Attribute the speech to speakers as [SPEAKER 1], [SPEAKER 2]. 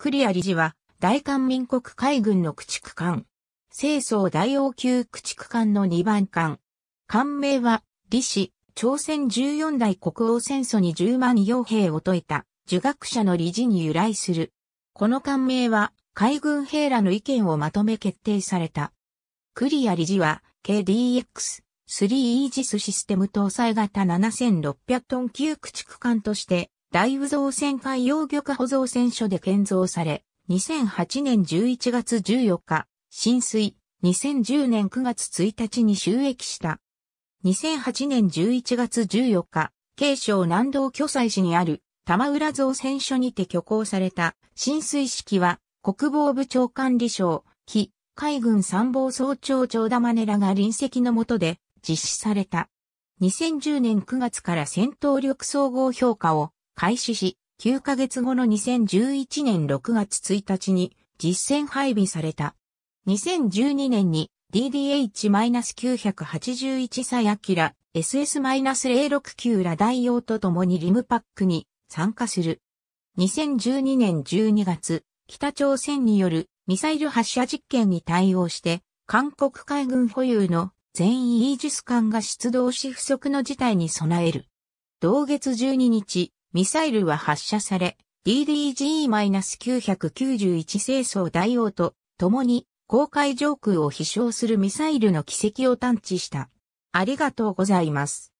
[SPEAKER 1] クリア理事は、大韓民国海軍の駆逐艦。
[SPEAKER 2] 清掃大王級駆逐艦の2番艦。艦名は、李氏、朝鮮14代国王戦争に10万傭兵を解いた、儒学者の理事に由来する。この艦名は、海軍兵らの意見をまとめ決定された。クリア理事は、KDX、3イージスシステム搭載型7600トン級駆逐艦として、大宇造船海洋玉保造船所で建造され、2008年11月14日、浸水、2010年9月1日に収益した。2008年11月14日、慶省南道巨祭市にある玉浦造船所にて挙行された浸水式は国防部長管理省、機、海軍参謀総長長田マネらが臨席の下で実施された。2010年9月から戦闘力総合評価を開始し、9ヶ月後の2011年6月1日に実戦配備された。2012年に DDH-981 サヤキラ SS-069 ラ大用と共にリムパックに参加する。2012年12月、北朝鮮によるミサイル発射実験に対応して、韓国海軍保有の全イージス艦が出動し不測の事態に備える。同月12日、ミサイルは発射され、DDG-991 清掃大王と共に公海上空
[SPEAKER 1] を飛翔するミサイルの軌跡を探知した。ありがとうございます。